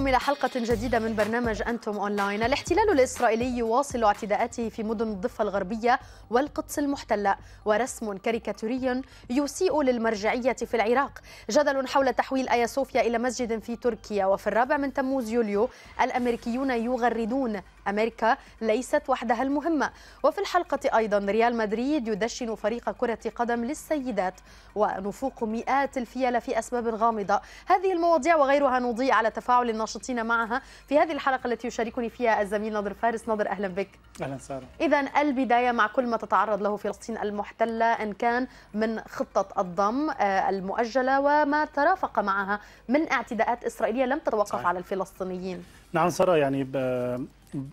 بكم إلى حلقة جديدة من برنامج أنتم أونلاين الاحتلال الإسرائيلي يواصل اعتداءاته في مدن الضفة الغربية والقدس المحتلة ورسم كاريكاتوري يسيء للمرجعية في العراق جدل حول تحويل آيا صوفيا إلى مسجد في تركيا وفي الرابع من تموز يوليو الأمريكيون يغردون أمريكا ليست وحدها المهمة وفي الحلقة أيضا ريال مدريد يدشن فريق كرة قدم للسيدات ونفوق مئات الفيلة في أسباب غامضة هذه المواضيع وغيرها نضيء على تفاعل الناشطين معها في هذه الحلقة التي يشاركني فيها الزميل ناظر فارس ناظر أهلا بك أهلا سارة إذا البداية مع كل ما تتعرض له فلسطين المحتلة إن كان من خطة الضم آه، المؤجلة وما ترافق معها من اعتداءات إسرائيلية لم تتوقف صحيح. على الفلسطينيين نعم سارة يعني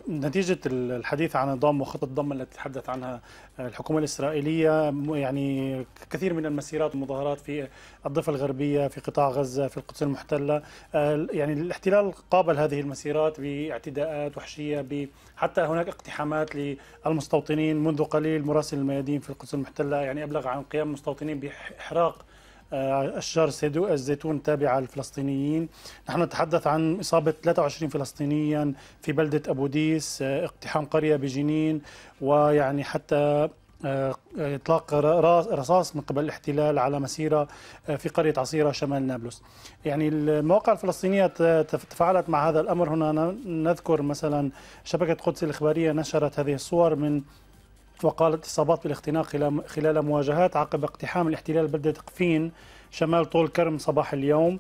نتيجة الحديث عن الضم وخطة الضم التي تحدث عنها الحكومة الإسرائيلية يعني كثير من المسيرات والمظاهرات في الضفة الغربية في قطاع غزة في القدس المحتلة آه، يعني الاحتلال قابل هذه المسيرات باعتداءات وحشية حتى هناك اقتحامات للمستوطنين منذ قليل مراسل الميادين في القدس المحتلة يعني أبلغ عن قيام المستوطنين بإحراق أشجار آه، الزيتون تابعة للفلسطينيين نحن نتحدث عن إصابة 23 فلسطينيا في بلدة أبو ديس آه، اقتحام قرية بجنين ويعني حتى آه، اطلاق رصاص من قبل الاحتلال على مسيره في قريه عصيره شمال نابلس. يعني المواقع الفلسطينيه تفاعلت مع هذا الامر هنا نذكر مثلا شبكه قدس الاخباريه نشرت هذه الصور من وقالت إصابات بالاختناق خلال مواجهات عقب اقتحام الاحتلال بلدة قفين شمال طول كرم صباح اليوم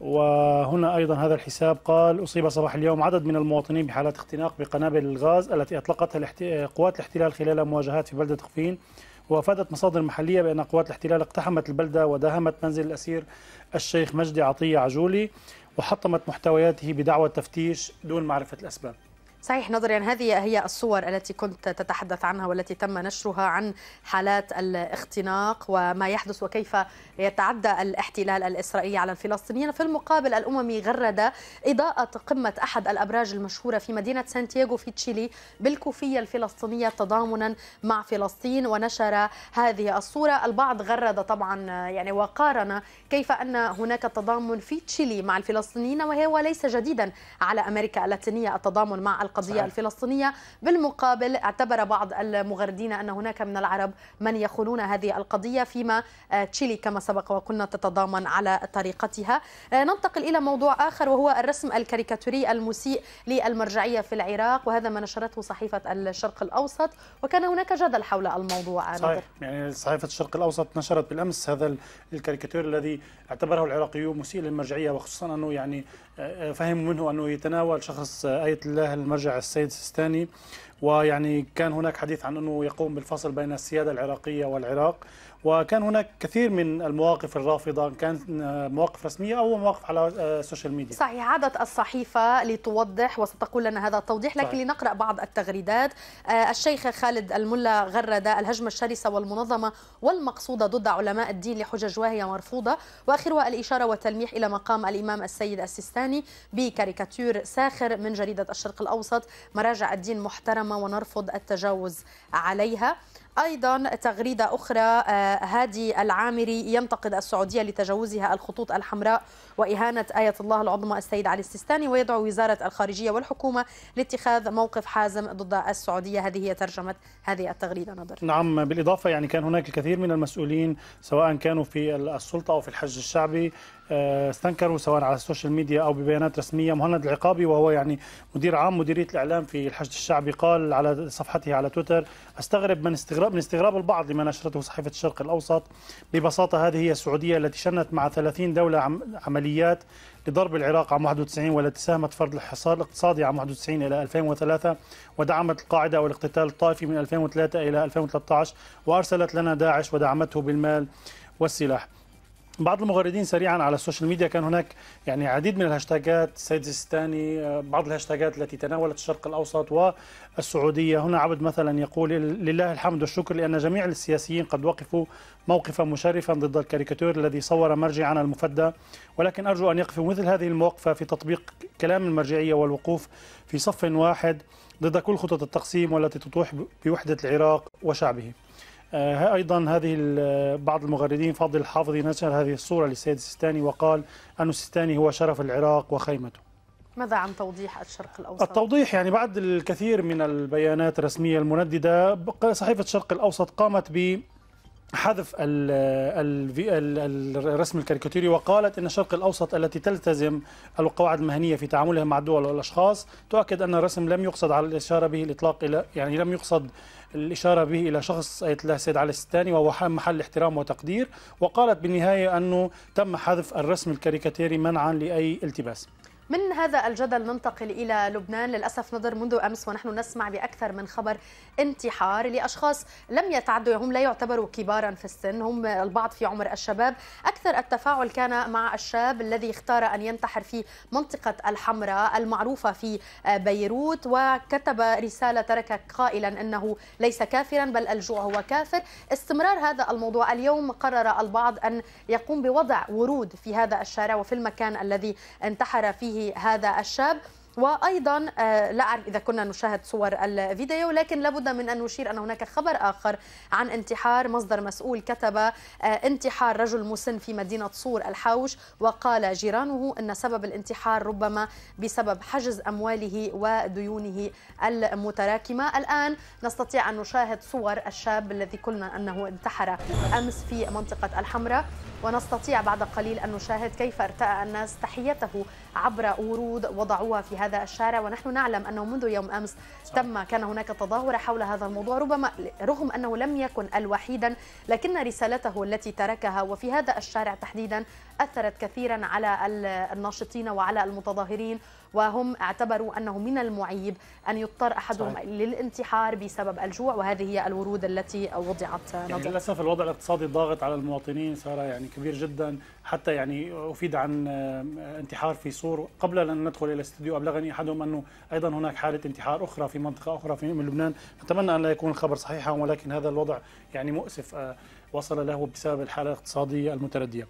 وهنا أيضا هذا الحساب قال أصيب صباح اليوم عدد من المواطنين بحالات اختناق بقنابل الغاز التي أطلقتها قوات الاحتلال خلال مواجهات في بلدة قفين وافادت مصادر محليه بان قوات الاحتلال اقتحمت البلده وداهمت منزل الاسير الشيخ مجدي عطيه عجولي وحطمت محتوياته بدعوة تفتيش دون معرفه الاسباب صحيح نظر يعني هذه هي الصور التي كنت تتحدث عنها والتي تم نشرها عن حالات الاختناق وما يحدث وكيف يتعدى الاحتلال الإسرائيلي على الفلسطينيين في المقابل الأممي غرد إضاءة قمة أحد الأبراج المشهورة في مدينة سانتياغو في تشيلي بالكوفية الفلسطينية تضامنا مع فلسطين ونشر هذه الصورة البعض غرد طبعا يعني وقارن كيف أن هناك تضامن في تشيلي مع الفلسطينيين وهو ليس جديدا على أمريكا اللاتينية التضامن مع القضية صحيح. الفلسطينية بالمقابل اعتبر بعض المغردين أن هناك من العرب من يخلون هذه القضية فيما آه، تشيلي كما سبق وقلنا تتضامن على طريقتها آه، ننتقل إلى موضوع آخر وهو الرسم الكاريكاتوري المسيء للمرجعية في العراق وهذا ما نشرته صحيفة الشرق الأوسط وكان هناك جدل حول الموضوع صحيح يعني صحيفة الشرق الأوسط نشرت بالأمس هذا الكاريكاتور الذي اعتبره العراقيون مسيء للمرجعية وخصوصا أنه يعني فهم منه أنه يتناول شخص آية الله المرجع السيد السيستاني ويعني كان هناك حديث عن أنه يقوم بالفصل بين السيادة العراقية والعراق وكان هناك كثير من المواقف الرافضة كانت آه، مواقف رسمية أو مواقف على السوشيال آه، ميديا صحيح عادت الصحيفة لتوضح وستقول لنا هذا التوضيح لكن صحيح. لنقرأ بعض التغريدات آه، الشيخ خالد الملا غرد الهجمة الشرسة والمنظمة والمقصودة ضد علماء الدين لحجج واهية مرفوضة وآخرها الإشارة والتلميح إلى مقام الإمام السيد السيستاني بكاريكاتير ساخر من جريدة الشرق الأوسط مراجع الدين محترمة ونرفض التجاوز عليها أيضا تغريدة أخرى آه، هادي العامري ينتقد السعودية لتجاوزها الخطوط الحمراء وإهانة آية الله العظمى السيد علي السيستاني ويدعو وزارة الخارجية والحكومة لاتخاذ موقف حازم ضد السعودية هذه هي ترجمة هذه التغريدة نظر نعم بالإضافة يعني كان هناك الكثير من المسؤولين سواء كانوا في السلطة أو في الحج الشعبي آه، استنكروا سواء على السوشيال ميديا او ببيانات رسميه مهند العقابي وهو يعني مدير عام مديريه الاعلام في الحشد الشعبي قال على صفحته على تويتر استغرب من استغراب من استغراب البعض لما نشرته صحيفه الشرق الاوسط ببساطه هذه هي السعوديه التي شنت مع 30 دوله عمليه عمليات لضرب العراق عام 91 والتي ساهمت فرض الحصار الاقتصادي عام 91 إلى 2003 ودعمت القاعدة والاقتتال الطائفي من 2003 إلى 2013 وأرسلت لنا داعش ودعمته بالمال والسلاح بعض المغردين سريعا على السوشيال ميديا كان هناك يعني عديد من الهاشتاجات سيد السيستاني بعض الهاشتاجات التي تناولت الشرق الأوسط والسعودية هنا عبد مثلا يقول لله الحمد والشكر لأن جميع السياسيين قد وقفوا موقفا مشرفا ضد الكاريكاتور الذي صور مرجعنا المفدى ولكن أرجو أن يقفوا مثل هذه الموقفه في تطبيق كلام المرجعية والوقوف في صف واحد ضد كل خطط التقسيم والتي تطوح بوحدة العراق وشعبه آه، أيضا هذه بعض المغردين فضل الحافظي نشر هذه الصورة للسيد السيستاني وقال أن السيستاني هو شرف العراق وخيمته ماذا عن توضيح الشرق الأوسط؟ التوضيح يعني بعد الكثير من البيانات الرسمية المنددة صحيفة الشرق الأوسط قامت ب حذف الرسم الكاريكاتوري وقالت ان الشرق الاوسط التي تلتزم القواعد المهنيه في تعاملها مع الدول والاشخاص تؤكد ان الرسم لم يقصد على الاشاره به الاطلاق الى يعني لم يقصد الاشاره به الى شخص ايتلا سيد علي الستاني وهو محل احترام وتقدير وقالت بالنهايه انه تم حذف الرسم الكاريكاتيري منعا لاي التباس من هذا الجدل ننتقل إلى لبنان للأسف نظر منذ أمس ونحن نسمع بأكثر من خبر انتحار لأشخاص لم يتعدوا هم لا يعتبروا كبارا في السن هم البعض في عمر الشباب أكثر التفاعل كان مع الشاب الذي اختار أن ينتحر في منطقة الحمراء المعروفة في بيروت وكتب رسالة ترك قائلا أنه ليس كافرا بل الجوع هو كافر استمرار هذا الموضوع اليوم قرر البعض أن يقوم بوضع ورود في هذا الشارع وفي المكان الذي انتحر فيه هذا الشاب وايضا آه، لا اعرف اذا كنا نشاهد صور الفيديو لكن لابد من ان نشير ان هناك خبر اخر عن انتحار مصدر مسؤول كتب آه، انتحار رجل مسن في مدينه صور الحوش وقال جيرانه ان سبب الانتحار ربما بسبب حجز امواله وديونه المتراكمه الان نستطيع ان نشاهد صور الشاب الذي قلنا انه انتحر امس في منطقه الحمراء ونستطيع بعد قليل ان نشاهد كيف ارتأى الناس تحيته عبر ورود وضعوها في هذا الشارع ونحن نعلم أنه منذ يوم أمس صح. تم كان هناك تظاهرة حول هذا الموضوع ربما رغم أنه لم يكن الوحيدا لكن رسالته التي تركها وفي هذا الشارع تحديدا أثرت كثيرا على الناشطين وعلى المتظاهرين وهم اعتبروا أنه من المعيب أن يضطر أحدهم صحيح. للانتحار بسبب الجوع وهذه هي الورود التي وضعت يعني للأسف الوضع الاقتصادي الضاغط على المواطنين صار يعني كبير جدا حتى يعني أفيد عن انتحار في سور قبل أن ندخل إلى الاستوديو أبلغني أحدهم أنه أيضا هناك حالة انتحار أخرى في منطقة أخرى في لبنان نتمنى أن لا يكون الخبر صحيحا ولكن هذا الوضع يعني مؤسف آه، وصل له بسبب الحالة الاقتصادية المتردية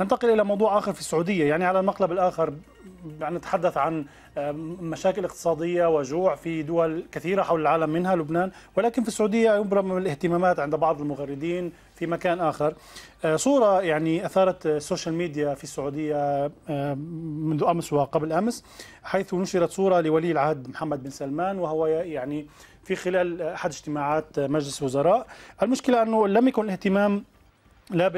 ننتقل إلى موضوع آخر في السعودية يعني على المقلب الآخر يعني نتحدث عن آه، مشاكل اقتصادية وجوع في دول كثيرة حول العالم منها لبنان ولكن في السعودية يبرم الاهتمامات عند بعض المغردين في مكان آخر آه، صورة يعني أثارت السوشيال ميديا في السعودية آه، منذ أمس وقبل أمس حيث نشرت صورة لولي العهد محمد بن سلمان وهو يعني في خلال أحد اجتماعات مجلس وزراء المشكلة أنه لم يكن الاهتمام لا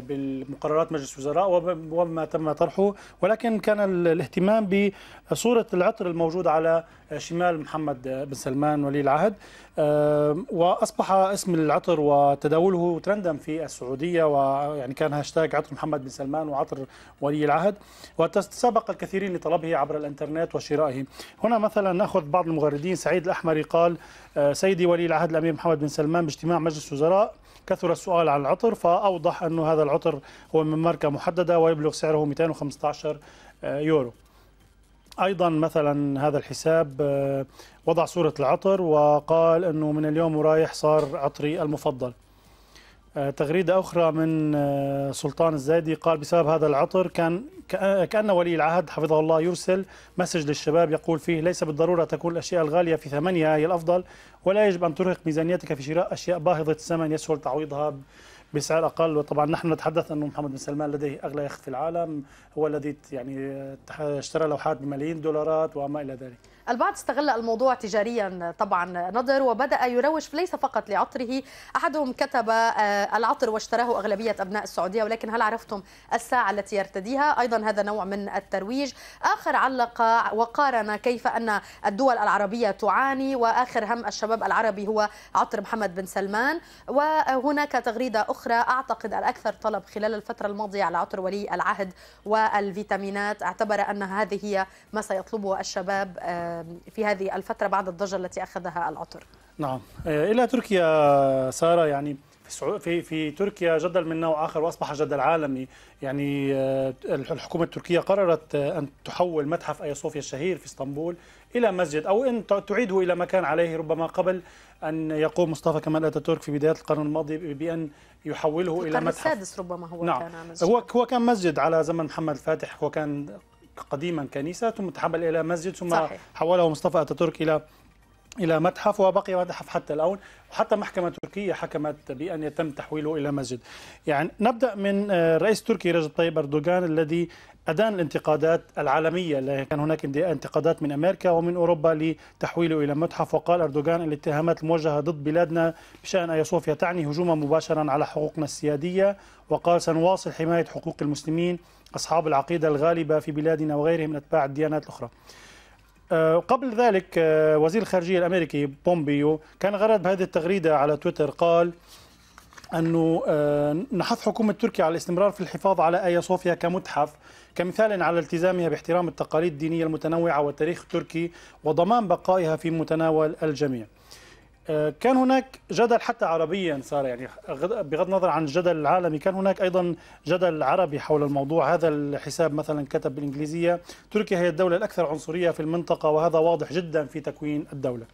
بالمقررات مجلس الوزراء وما تم طرحه ولكن كان الاهتمام بصورة العطر الموجود على شمال محمد بن سلمان ولي العهد آه، وأصبح اسم العطر وتداوله ترندا في السعودية ويعني كان هاشتاج عطر محمد بن سلمان وعطر ولي العهد وتسابق الكثيرين لطلبه عبر الانترنت وشرائه هنا مثلا نأخذ بعض المغردين سعيد الأحمري قال آه، سيدي ولي العهد الأمير محمد بن سلمان باجتماع مجلس الوزراء كثر السؤال عن العطر ف وأوضح أن هذا العطر هو من ماركة محددة ويبلغ سعره 215 آه، يورو ايضا مثلا هذا الحساب آه، وضع صوره العطر وقال انه من اليوم ورايح صار عطري المفضل آه، تغريده اخرى من سلطان الزايدي قال بسبب هذا العطر كان كان ولي العهد حفظه الله يرسل مسج للشباب يقول فيه ليس بالضروره تكون الاشياء الغاليه في ثمنها هي الافضل ولا يجب ان ترهق ميزانيتك في شراء اشياء باهظه الثمن يسهل تعويضها بسعر اقل وطبعا نحن نتحدث انه محمد بن سلمان لديه اغلى يخت في العالم هو الذي يعني آه، اشترى لوحات بملايين الدولارات وما الى ذلك البعض استغل الموضوع تجاريا طبعا نضر وبدأ يروج ليس فقط لعطره أحدهم كتب آه، العطر واشتراه أغلبية أبناء السعودية ولكن هل عرفتم الساعة التي يرتديها أيضا هذا نوع من الترويج آخر علق وقارن كيف أن الدول العربية تعاني وآخر هم الشباب العربي هو عطر محمد بن سلمان وهناك تغريدة أخرى أعتقد الأكثر طلب خلال الفترة الماضية على عطر ولي العهد والفيتامينات اعتبر أن هذه هي ما سيطلبه الشباب آه، في هذه الفترة بعد الضجة التي أخذها العطر نعم آه، إلى تركيا سارة يعني في في تركيا جدل من نوع اخر واصبح جدل عالمي يعني آه، الحكومه التركيه قررت آه، ان تحول متحف ايا صوفيا الشهير في اسطنبول الى مسجد او ان تعيده الى مكان عليه ربما قبل ان يقوم مصطفى كمال اتاتورك في بدايات القرن الماضي بان يحوله الى متحف القرن السادس ربما هو نعم. كان مسجد هو هو كان مسجد على زمن محمد الفاتح هو كان قديما كنيسة ثم تحول إلى مسجد ثم صحيح. حوله مصطفى أتاتورك إلى إلى متحف وبقي متحف حتى الآن وحتى محكمة تركية حكمت بأن يتم تحويله إلى مسجد يعني نبدأ من الرئيس آه، التركي رجب طيب أردوغان الذي أدان الانتقادات العالمية كان هناك انتقادات من أمريكا ومن أوروبا لتحويله إلى متحف وقال أردوغان الاتهامات الموجهة ضد بلادنا بشأن أيا صوفيا تعني هجوما مباشرا على حقوقنا السيادية وقال سنواصل حماية حقوق المسلمين أصحاب العقيدة الغالبة في بلادنا وغيرهم من أتباع الديانات الأخرى آه، قبل ذلك آه، وزير الخارجية الأمريكي بومبيو كان غرد بهذه التغريدة على تويتر قال أنه آه، نحث حكومة تركيا على الاستمرار في الحفاظ على آيا صوفيا كمتحف كمثال على التزامها باحترام التقاليد الدينية المتنوعة والتاريخ التركي وضمان بقائها في متناول الجميع آه، كان هناك جدل حتى عربيا صار يعني بغض النظر عن الجدل العالمي كان هناك ايضا جدل عربي حول الموضوع هذا الحساب مثلا كتب بالانجليزيه تركيا هي الدوله الاكثر عنصريه في المنطقه وهذا واضح جدا في تكوين الدوله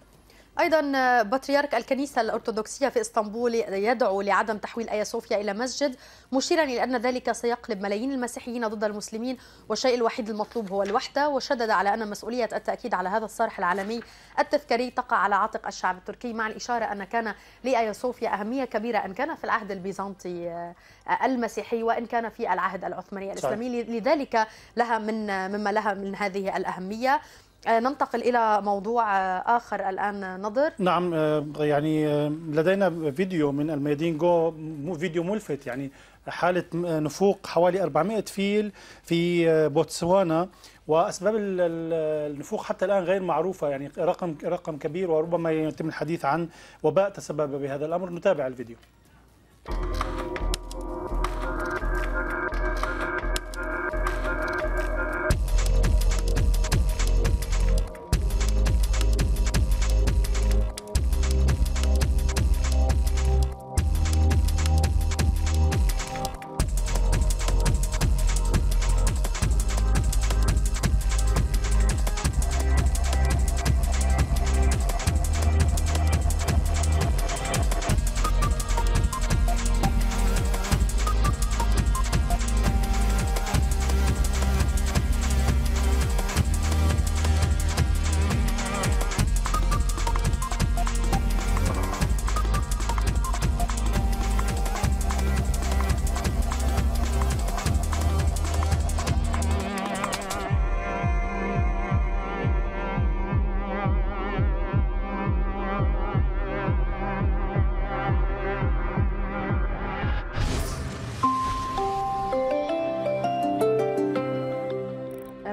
أيضا بطريرك الكنيسة الأرثوذكسية في إسطنبول يدعو لعدم تحويل آيا صوفيا إلى مسجد مشيرا إلى أن ذلك سيقلب ملايين المسيحيين ضد المسلمين والشيء الوحيد المطلوب هو الوحدة وشدد على أن مسؤولية التأكيد على هذا الصرح العالمي التذكاري تقع على عاتق الشعب التركي مع الإشارة أن كان لآيا صوفيا أهمية كبيرة إن كان في العهد البيزنطي آه، المسيحي وإن كان في العهد العثماني الإسلامي صحيح. لذلك لها من مما لها من هذه الأهمية آه، ننتقل إلى موضوع آه، آخر الآن آه، نظر نعم يعني لدينا فيديو من الميادين جو فيديو ملفت يعني حالة نفوق حوالي 400 فيل في بوتسوانا واسباب النفوق حتى الان غير معروفه يعني رقم رقم كبير وربما يتم الحديث عن وباء تسبب بهذا الامر نتابع الفيديو.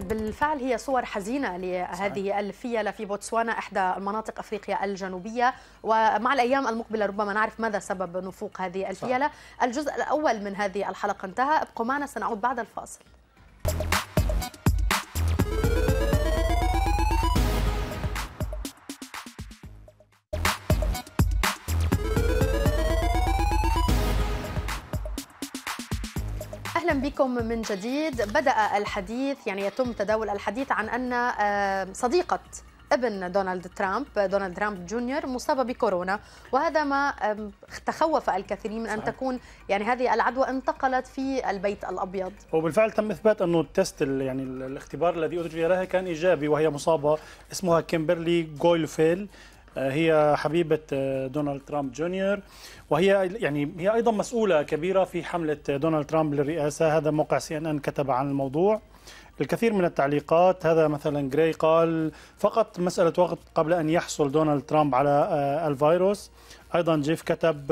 بالفعل هي صور حزينة لهذه الفيلة في بوتسوانا إحدى المناطق أفريقيا الجنوبية ومع الأيام المقبلة ربما نعرف ماذا سبب نفوق هذه الفيلة صح. الجزء الأول من هذه الحلقة انتهى ابقوا معنا سنعود بعد الفاصل بكم من جديد بدأ الحديث يعني يتم تداول الحديث عن أن آه، صديقة ابن دونالد ترامب دونالد ترامب جونيور مصاب بكورونا وهذا ما تخوف الكثيرين من ان تكون يعني هذه العدوى انتقلت في البيت الابيض وبالفعل تم اثبات انه التست يعني الاختبار الذي اجري لها كان ايجابي وهي مصابه اسمها كيمبرلي جويلفيل هي حبيبة آه، دونالد ترامب جونيور وهي يعني هي أيضا مسؤولة كبيرة في حملة آه، دونالد ترامب للرئاسة هذا موقع سي ان ان كتب عن الموضوع الكثير من التعليقات هذا مثلا جراي قال فقط مسألة وقت قبل أن يحصل دونالد ترامب على آه، الفيروس ايضا جيف كتب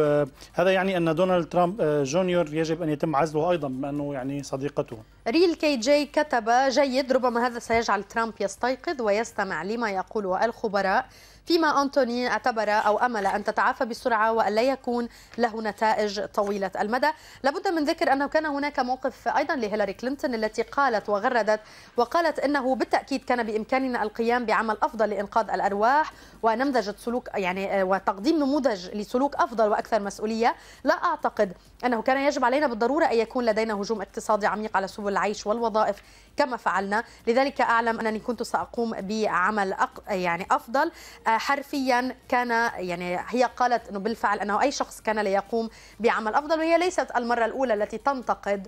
هذا يعني ان دونالد ترامب جونيور يجب ان يتم عزله ايضا بما انه يعني صديقته ريل كي جي كتب جيد ربما هذا سيجعل ترامب يستيقظ ويستمع لما يقوله الخبراء فيما أنتوني اعتبر أو أمل أن تتعافى بسرعة وأن لا يكون له نتائج طويلة المدى لابد من ذكر أنه كان هناك موقف أيضا لهيلاري كلينتون التي قالت وغردت وقالت أنه بالتأكيد كان بإمكاننا القيام بعمل أفضل لإنقاذ الأرواح ونمذجة سلوك يعني آه، وتقديم نموذج لسلوك أفضل وأكثر مسؤولية لا أعتقد أنه كان يجب علينا بالضرورة أن يكون لدينا هجوم اقتصادي عميق على سبل العيش والوظائف كما فعلنا لذلك أعلم أنني كنت سأقوم بعمل أق... يعني أفضل آه، حرفيا كان يعني هي قالت أنه بالفعل أنه أي شخص كان ليقوم بعمل أفضل وهي ليست المرة الأولى التي تنتقد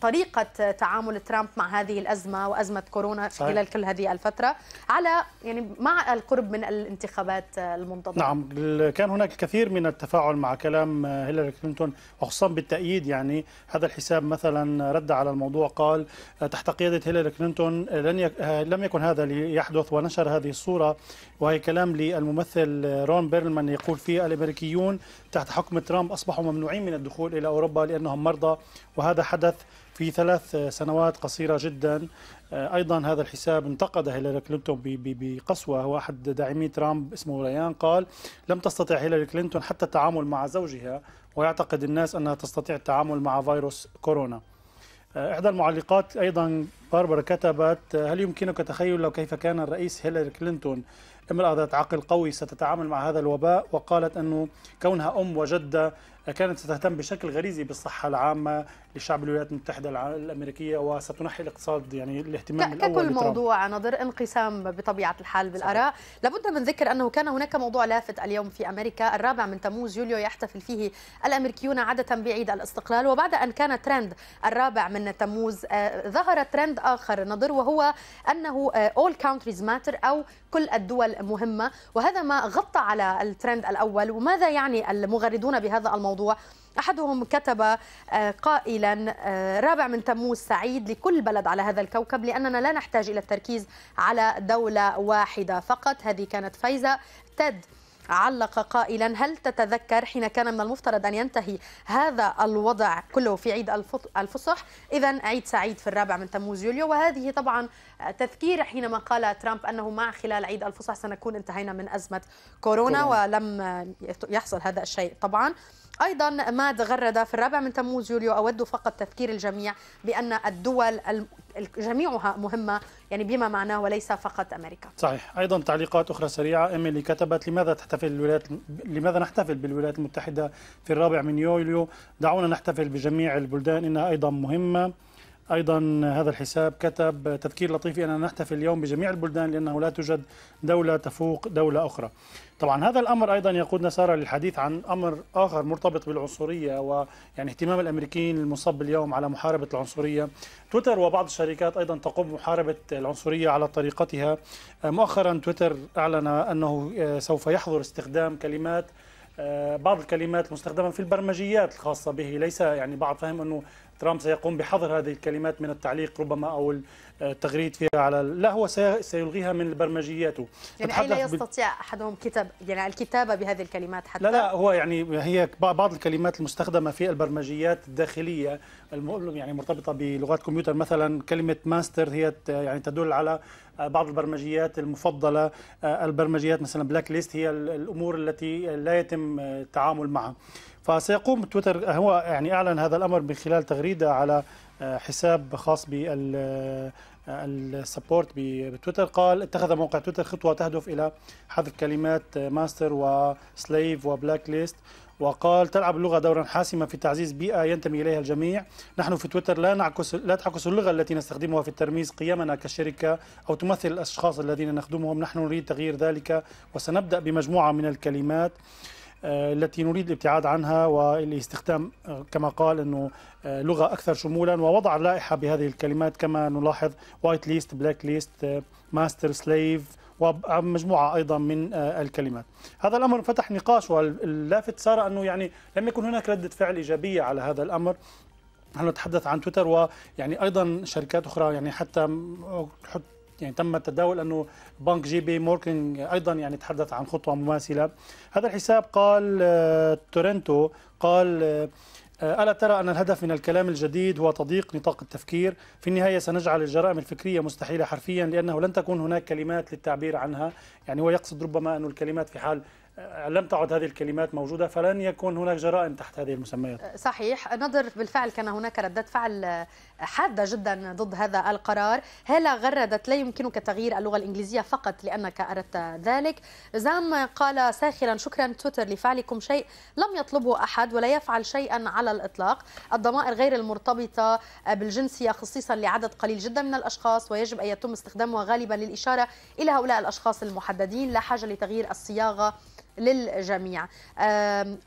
طريقة تعامل ترامب مع هذه الأزمة وأزمة كورونا صحيح. خلال كل هذه الفترة على يعني مع القرب من الانتخابات المنتظرة نعم كان هناك الكثير من التفاعل مع كلام هيلاري كلينتون وخصوصا بالتأييد يعني هذا الحساب مثلا رد على الموضوع قال آه، تحت قيادة هيلاري كلينتون آه، لن يك... آه، لم يكن هذا ليحدث ونشر هذه الصورة وهي كلام للممثل آه، رون بيرلمان يقول فيه الأمريكيون تحت حكم ترامب أصبحوا ممنوعين من الدخول إلى أوروبا لأنهم مرضى وهذا حدث في ثلاث سنوات قصيرة جدا أيضا هذا الحساب انتقد هيلاري كلينتون بقسوة هو أحد داعمي ترامب اسمه ريان قال لم تستطع هيلاري كلينتون حتى التعامل مع زوجها ويعتقد الناس أنها تستطيع التعامل مع فيروس كورونا آه، إحدى المعلقات أيضا باربرا كتبت آه، هل يمكنك تخيل لو كيف كان الرئيس هيلاري كلينتون امرأة ذات عقل قوي ستتعامل مع هذا الوباء وقالت أنه كونها أم وجدة آه، كانت ستهتم بشكل غريزي بالصحة العامة لشعب الولايات المتحده الامريكيه وستنحي الاقتصاد يعني الاهتمام ككل الاول ككل موضوع نظر انقسام بطبيعه الحال بالاراء لابد من ذكر انه كان هناك موضوع لافت اليوم في امريكا الرابع من تموز يوليو يحتفل فيه الامريكيون عاده بعيد الاستقلال وبعد ان كان ترند الرابع من تموز آه، ظهر ترند اخر نظر وهو انه آه، all countries matter او كل الدول مهمه وهذا ما غطى على الترند الاول وماذا يعني المغردون بهذا الموضوع أحدهم كتب آه، قائلا آه، رابع من تموز سعيد لكل بلد على هذا الكوكب لأننا لا نحتاج إلى التركيز على دولة واحدة فقط هذه كانت فايزة تد علق قائلا هل تتذكر حين كان من المفترض أن ينتهي هذا الوضع كله في عيد الفصح إذا عيد سعيد في الرابع من تموز يوليو وهذه طبعا تذكير حينما قال ترامب أنه مع خلال عيد الفصح سنكون انتهينا من أزمة كورونا ولم يحصل هذا الشيء طبعا ايضا ماد غرد في الرابع من تموز يوليو اود فقط تذكير الجميع بان الدول جميعها مهمة يعني بما معناه وليس فقط أمريكا صحيح أيضا تعليقات أخرى سريعة إيميلي كتبت لماذا تحتفل الولايات لماذا نحتفل بالولايات المتحدة في الرابع من يوليو دعونا نحتفل بجميع البلدان إنها أيضا مهمة أيضا هذا الحساب كتب تذكير لطيف أننا نحتفل اليوم بجميع البلدان لأنه لا توجد دولة تفوق دولة أخرى طبعا هذا الأمر أيضا يقودنا سارة للحديث عن أمر آخر مرتبط بالعنصرية ويعني اهتمام الأمريكيين المصب اليوم على محاربة العنصرية تويتر وبعض الشركات أيضا تقوم بمحاربة العنصرية على طريقتها مؤخرا تويتر أعلن أنه سوف يحظر استخدام كلمات آه، بعض الكلمات المستخدمه في البرمجيات الخاصه به ليس يعني بعض فهم انه ترامب سيقوم بحظر هذه الكلمات من التعليق ربما او التغريد فيها على لا هو سيلغيها من برمجياته يعني أي لا يستطيع احدهم كتاب يعني الكتابه بهذه الكلمات حتى لا لا هو يعني هي بعض الكلمات المستخدمه في البرمجيات الداخليه يعني مرتبطه بلغات كمبيوتر مثلا كلمه ماستر هي يعني تدل على آه، بعض البرمجيات المفضله آه، البرمجيات مثلا بلاك ليست هي الامور التي لا يتم آه، التعامل معها فسيقوم تويتر هو يعني اعلن هذا الامر من خلال تغريده على آه، حساب خاص بال السبورت آه، بتويتر قال اتخذ موقع تويتر خطوه تهدف الى حذف كلمات آه، ماستر وسليف وبلاك ليست وقال تلعب اللغه دورا حاسما في تعزيز بيئه ينتمي اليها الجميع، نحن في تويتر لا نعكس لا تعكس اللغه التي نستخدمها في الترميز قيمنا كشركه او تمثل الاشخاص الذين نخدمهم، نحن نريد تغيير ذلك وسنبدا بمجموعه من الكلمات آه، التي نريد الابتعاد عنها والاستخدام آه، كما قال انه آه، لغه اكثر شمولا ووضع لائحه بهذه الكلمات كما نلاحظ وايت ليست بلاك ليست ماستر سليف ومجموعه ايضا من الكلمات. هذا الامر فتح نقاش واللافت صار انه يعني لم يكن هناك رده فعل ايجابيه على هذا الامر نحن نتحدث عن تويتر ويعني ايضا شركات اخرى يعني حتى يعني تم التداول انه بنك جي بي موركن ايضا يعني تحدث عن خطوه مماثله هذا الحساب قال آه، تورنتو قال آه، ألا ترى أن الهدف من الكلام الجديد هو تضييق نطاق التفكير؟ في النهاية سنجعل الجرائم الفكرية مستحيلة حرفيا لأنه لن تكون هناك كلمات للتعبير عنها، يعني هو يقصد ربما أن الكلمات في حال لم تعد هذه الكلمات موجودة فلن يكون هناك جرائم تحت هذه المسميات أه، صحيح نظر بالفعل كان هناك ردة فعل أه، حادة جدا ضد هذا القرار هلا غردت لا يمكنك تغيير اللغة الإنجليزية فقط لأنك أردت ذلك زام قال ساخرا شكرا تويتر لفعلكم شيء لم يطلبه أحد ولا يفعل شيئا على الإطلاق الضمائر غير المرتبطة أه، بالجنسية خصيصا لعدد قليل جدا من الأشخاص ويجب أن يتم استخدامها غالبا للإشارة إلى هؤلاء الأشخاص المحددين لا حاجة لتغيير الصياغة للجميع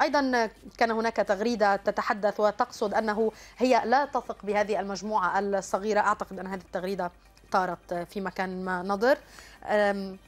أيضا كان هناك تغريدة تتحدث وتقصد أنه هي لا تثق بهذه المجموعة الصغيرة أعتقد أن هذه التغريدة طارت في مكان ما نظر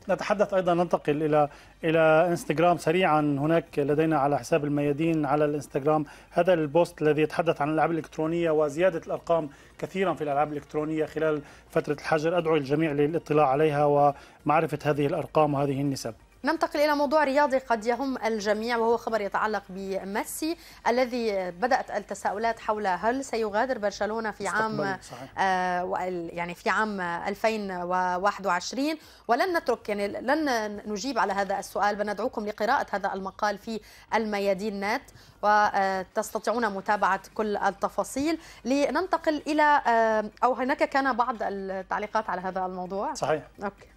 نتحدث ايضا ننتقل الى الى انستغرام سريعا هناك لدينا على حساب الميادين على الانستغرام هذا البوست الذي يتحدث عن الالعاب الالكترونيه وزياده الارقام كثيرا في الالعاب الالكترونيه خلال فتره الحجر ادعو الجميع للاطلاع عليها ومعرفه هذه الارقام وهذه النسب ننتقل إلى موضوع رياضي قد يهم الجميع وهو خبر يتعلق بميسي الذي بدأت التساؤلات حول هل سيغادر برشلونة في عام آه يعني في عام 2021 ولن نترك يعني لن نجيب على هذا السؤال بل ندعوكم لقراءة هذا المقال في الميادين نت وتستطيعون متابعة كل التفاصيل لننتقل إلى آه أو هناك كان بعض التعليقات على هذا الموضوع صحيح أوكي.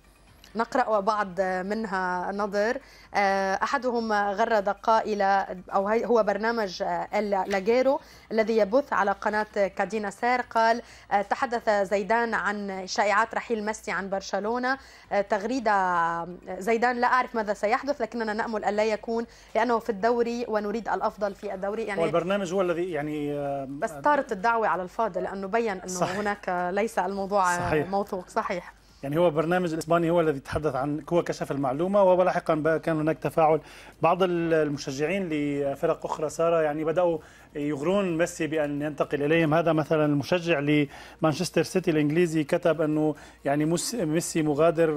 نقرأ بعض منها نظر آه، أحدهم غرد قائلة أو هو برنامج آه، لاجيرو الذي يبث على قناة كادينا سير قال آه، تحدث زيدان عن شائعات رحيل ميسي عن برشلونة تغريدة زيدان لا أعرف ماذا سيحدث لكننا نأمل أن لا يكون لأنه في الدوري ونريد الأفضل في الدوري يعني والبرنامج هو الذي يعني بس طارت الدعوة على الفاضي لأنه بين أنه صحيح. هناك ليس الموضوع صحيح. موثوق صحيح يعني هو برنامج الاسباني هو الذي تحدث عن هو كشف المعلومه ولاحقا كان هناك تفاعل بعض المشجعين لفرق اخرى ساره يعني بداوا يغرون ميسي بان ينتقل اليهم هذا مثلا المشجع لمانشستر سيتي الانجليزي كتب انه يعني ميسي مغادر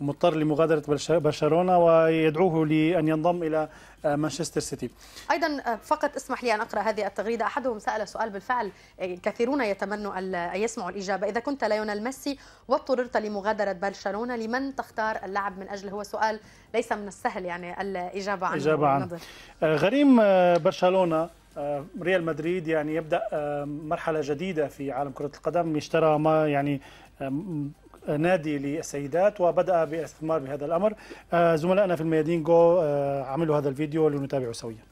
ومضطر لمغادره برشلونه ويدعوه لان ينضم الى آه، مانشستر سيتي ايضا آه، فقط اسمح لي ان اقرا هذه التغريده احدهم سال سؤال بالفعل آه، كثيرون يتمنوا ان يسمعوا الاجابه اذا كنت ليونيل ميسي واضطررت لمغادره برشلونه لمن تختار اللعب من اجله هو سؤال ليس من السهل يعني الاجابه عنه إجابة عنه. غريم برشلونه ريال مدريد يعني يبدا مرحله جديده في عالم كره القدم اشترى ما يعني نادي للسيدات وبدأ بالاستثمار بهذا الأمر آه، زملائنا في الميادين جو آه، عملوا هذا الفيديو لنتابعه سويا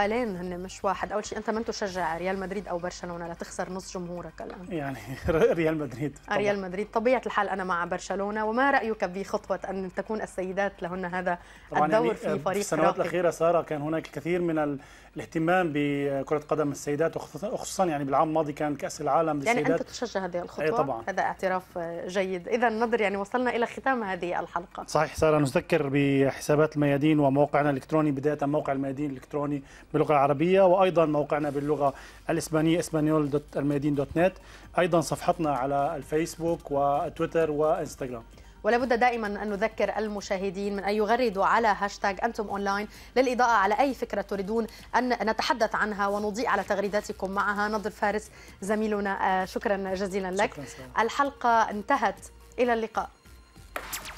سؤالين هن مش واحد اول شيء انت من تشجع ريال مدريد او برشلونه لا تخسر نص جمهورك الان يعني ريال مدريد طبعا. ريال مدريد طبيعه الحال انا مع برشلونه وما رايك بخطوه ان تكون السيدات لهن هذا يعني، الدور يعني في آه، فريق في السنوات الاخيره ساره كان هناك الكثير من الاهتمام بكره قدم السيدات وخصوصا يعني بالعام الماضي كان كاس العالم للسيدات يعني انت تشجع هذه الخطوه أي طبعا. هذا اعتراف جيد اذا نظر يعني وصلنا الى ختام هذه الحلقه صحيح ساره نذكر بحسابات الميادين وموقعنا الالكتروني بدايه موقع الميادين الالكتروني باللغة العربية وأيضا موقعنا باللغة الإسبانية اسبانيول دوت الميادين دوت نت أيضا صفحتنا على الفيسبوك وتويتر وإنستغرام ولا بد دائما ان نذكر المشاهدين من ان يغردوا على هاشتاج انتم اونلاين للاضاءه على اي فكره تريدون ان نتحدث عنها ونضيء على تغريداتكم معها نضر فارس زميلنا آه، شكرا جزيلا لك شكرا الحلقه انتهت الى اللقاء